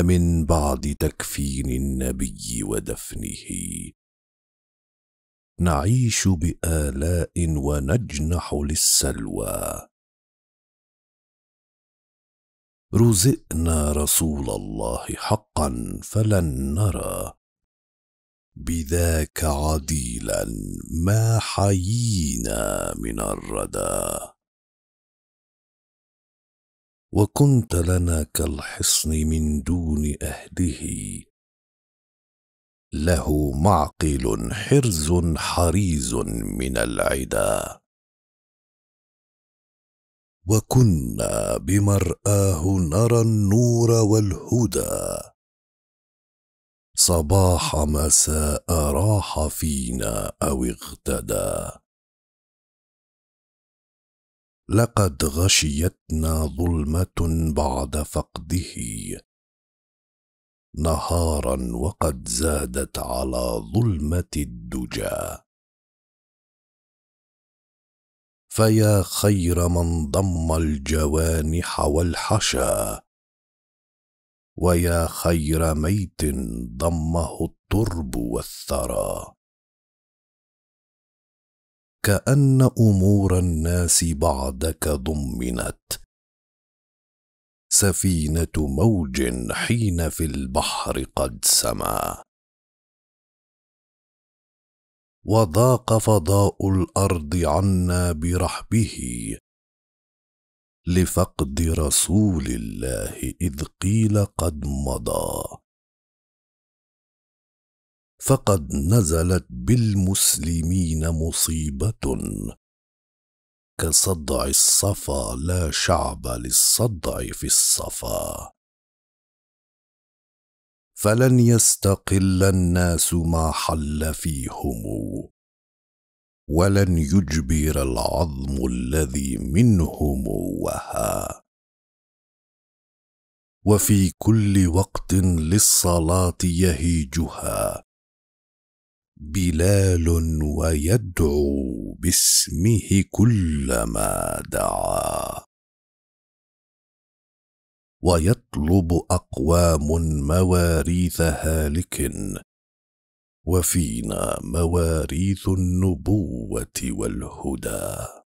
من بعد تكفين النبي ودفنه نعيش بالاء ونجنح للسلوى رزقنا رسول الله حقا فلن نرى بذاك عديلا ما حيينا من الردى وكنت لنا كالحصن من دون أهله له معقل حرز حريز من العدا وكنا بمرآه نرى النور والهدى صباح مساء راح فينا أو اغتدى لقد غشيتنا ظلمه بعد فقده نهارا وقد زادت على ظلمه الدجى فيا خير من ضم الجوانح والحشا ويا خير ميت ضمه الترب والثرى كان امور الناس بعدك ضمنت سفينه موج حين في البحر قد سما وضاق فضاء الارض عنا برحبه لفقد رسول الله اذ قيل قد مضى فقد نزلت بالمسلمين مصيبة كصدع الصفا لا شعب للصدع في الصفا فلن يستقل الناس ما حل فيهم ولن يجبر العظم الذي منهم وها وفي كل وقت للصلاه يهيجها بلال ويدعو باسمه كلما دعا ويطلب اقوام مواريث هالك وفينا مواريث النبوه والهدى